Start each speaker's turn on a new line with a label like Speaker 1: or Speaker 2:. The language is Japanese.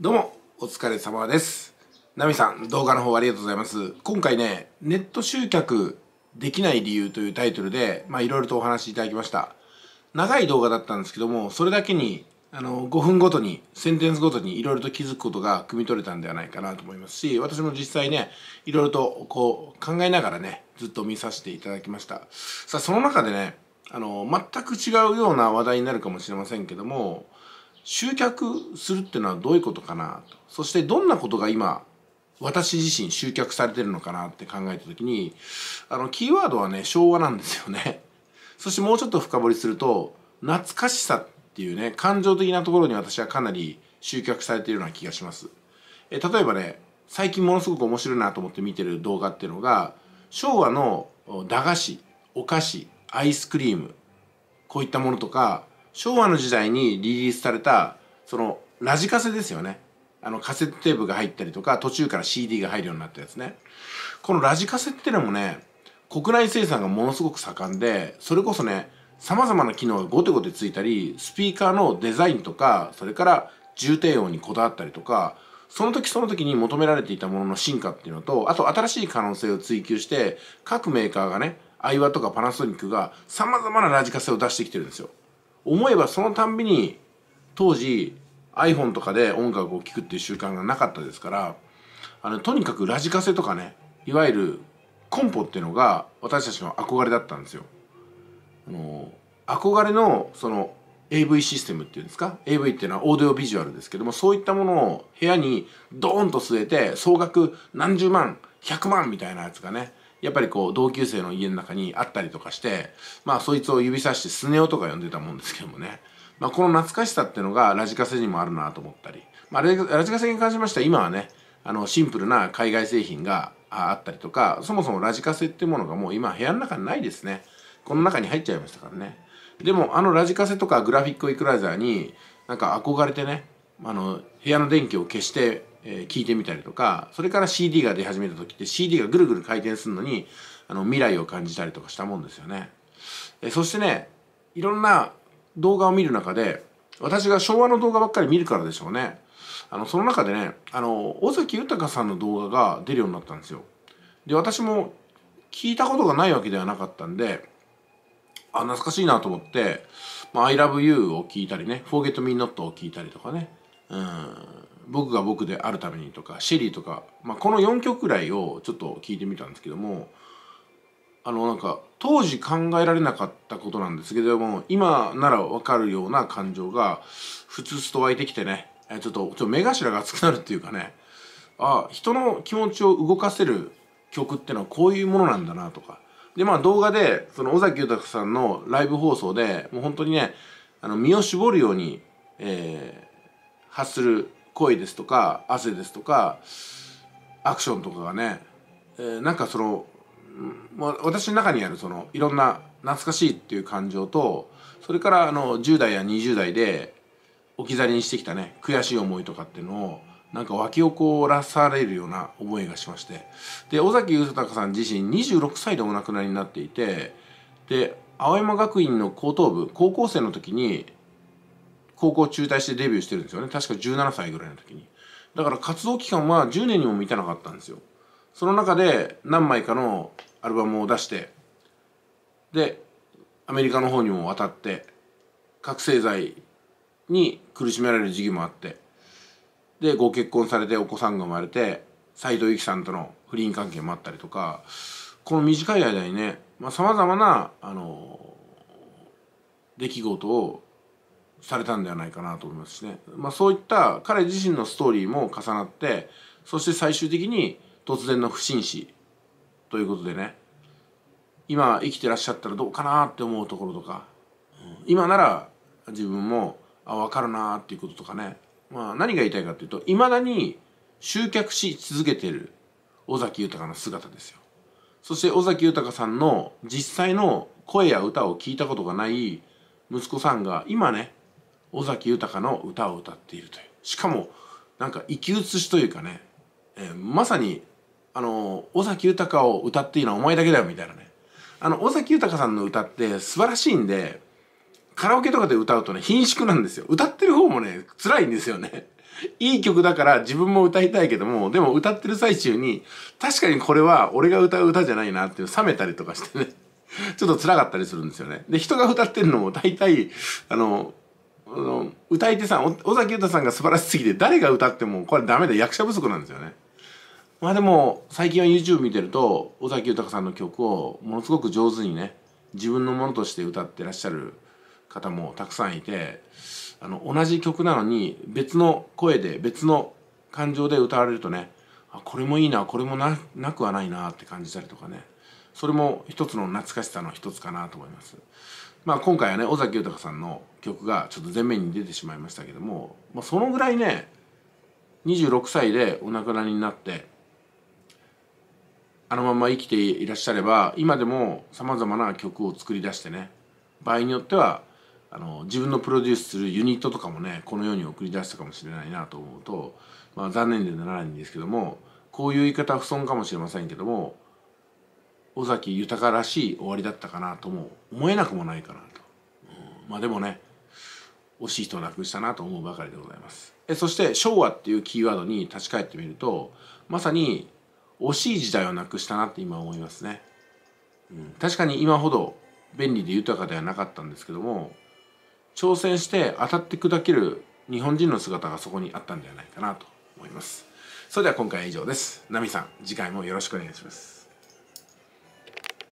Speaker 1: どうも、お疲れ様です。ナミさん、動画の方ありがとうございます。今回ね、ネット集客できない理由というタイトルで、まあいろいろとお話しいただきました。長い動画だったんですけども、それだけに、あの、5分ごとに、センテンスごとにいろいろと気づくことが汲み取れたんではないかなと思いますし、私も実際ね、いろいろとこう考えながらね、ずっと見させていただきました。さあ、その中でね、あの、全く違うような話題になるかもしれませんけども、集客するっていうのはどういうことかなとそしてどんなことが今私自身集客されてるのかなって考えた時にあのキーワードはね昭和なんですよね そしてもうちょっと深掘りすると懐かしさっていうね感情的なところに私はかなり集客されているような気がしますえ例えばね最近ものすごく面白いなと思って見てる動画っていうのが昭和の駄菓子お菓子アイスクリームこういったものとか昭和の時代にリリースされたそのラジカセですよねあのカセットテープが入ったりとか途中から CD が入るようになったやつねこのラジカセってのもね国内生産がものすごく盛んでそれこそね様々な機能がゴテゴテついたりスピーカーのデザインとかそれから重低音にこだわったりとかその時その時に求められていたものの進化っていうのとあと新しい可能性を追求して各メーカーがねアイワとかパナソニックが様々なラジカセを出してきてるんですよ思えばそのたんびに当時 iPhone とかで音楽を聴くっていう習慣がなかったですからあのとにかくラジカセとかねいわゆるコンポっていうのが私たちの憧れだったんですよ。あの憧れのその AV システムっていうんですか AV っていうのはオーディオビジュアルですけどもそういったものを部屋にドーンと据えて総額何十万100万みたいなやつがねやっぱりこう同級生の家の中にあったりとかしてまあそいつを指さしてスネ夫とか呼んでたもんですけどもね、まあ、この懐かしさっていうのがラジカセにもあるなと思ったり、まあ、ラジカセに関しましては今はねあのシンプルな海外製品があったりとかそもそもラジカセっていうものがもう今部屋の中にないですねこの中に入っちゃいましたからねでもあのラジカセとかグラフィックイクライザーになんか憧れてねあの部屋の電気を消してえ聞いてみたりとかそれから CD が出始めた時って CD がぐるぐる回転するのにあの未来を感じたりとかしたもんですよね、えそしてねいろんな動画を見る中で私が昭和の動画ばっかり見るからでしょうねあのその中でねあの尾崎豊さんの動画が出るようになったんですよで私も聞いたことがないわけではなかったんであ懐かしいなと思って「まあ、I love you」を聞いたりね「Forget Me Not」を聞いたりとかねうん僕が僕であるためにとか、シェリーとか、まあ、この4曲くらいをちょっと聞いてみたんですけども、あの、なんか、当時考えられなかったことなんですけども、今ならわかるような感情が、ふつふつと湧いてきてね、ちょっと、ちょっと目頭が熱くなるっていうかね、あ、人の気持ちを動かせる曲ってのはこういうものなんだなとか。で、まあ動画で、その尾崎豊さんのライブ放送で、もう本当にね、あの、身を絞るように、えー、発する声ですとか汗ですとかアクションとかがね、えー、なんかその私の中にあるそのいろんな懐かしいっていう感情とそれからあの10代や20代で置き去りにしてきたね悔しい思いとかっていうのをなんか湧き起こらされるような思いがしましてで尾崎豊さん自身26歳でお亡くなりになっていてで青山学院の高等部高校生の時に高校中退してデビューしてるんですよね確か17歳ぐらいの時にだから活動期間は10年にも満たなかったんですよその中で何枚かのアルバムを出してでアメリカの方にも渡って覚醒剤に苦しめられる時期もあってでご結婚されてお子さんが生まれて斎藤由貴さんとの不倫関係もあったりとかこの短い間にねさまざ、ま々なあの出来事をされたんではないかなと思いますしね、まあ、そういった彼自身のストーリーも重なってそして最終的に突然の不審死ということでね今生きてらっしゃったらどうかなって思うところとか今なら自分もあ分かるなっていうこととかね、まあ、何が言いたいかっていうといまだに集客し続けてる尾崎豊の姿ですよそして尾崎豊さんの実際の声や歌を聞いたことがない息子さんが今ね尾崎豊の歌を歌っているというしかもなんか生き写しというかね、えー、まさにあの尾崎豊を歌っていいのはお前だけだよみたいなねあの尾崎豊さんの歌って素晴らしいんでカラオケとかで歌うとね貧粛なんですよ歌ってる方もね辛いんですよね いい曲だから自分も歌いたいけどもでも歌ってる最中に確かにこれは俺が歌う歌じゃないなっていう冷めたりとかしてね ちょっと辛かったりするんですよねで人が歌ってるのも大体あのの歌い手さん尾崎豊さんが素晴らしすぎて誰が歌ってもこれダメだ役者不足なんですよね。まあでも最近は YouTube 見てると尾崎豊さんの曲をものすごく上手にね自分のものとして歌ってらっしゃる方もたくさんいてあの同じ曲なのに別の声で別の感情で歌われるとねあこれもいいなこれもななくはないなって感じたりとかねそれも一つの懐かしさの一つかなと思います。まあ、今回はね尾崎豊さんの曲がちょっと前面に出てしまいましたけども、まあ、そのぐらいね26歳でお亡くなりになってあのまま生きていらっしゃれば今でもさまざまな曲を作り出してね場合によってはあの自分のプロデュースするユニットとかもねこの世に送り出したかもしれないなと思うと、まあ、残念でならないんですけどもこういう言い方は不損かもしれませんけども尾崎豊らしい終わりだったかなとも思えなくもないかなと、うん、まあでもね惜しい人を亡くしたなと思うばかりでございますえそして昭和っていうキーワードに立ち返ってみるとまさに惜しい時代をなくしたなって今思いますね、うん、確かに今ほど便利で豊かではなかったんですけども挑戦して当たって砕ける日本人の姿がそこにあったんではないかなと思いますそれでは今回は以上ですナミさん次回もよろしくお願いします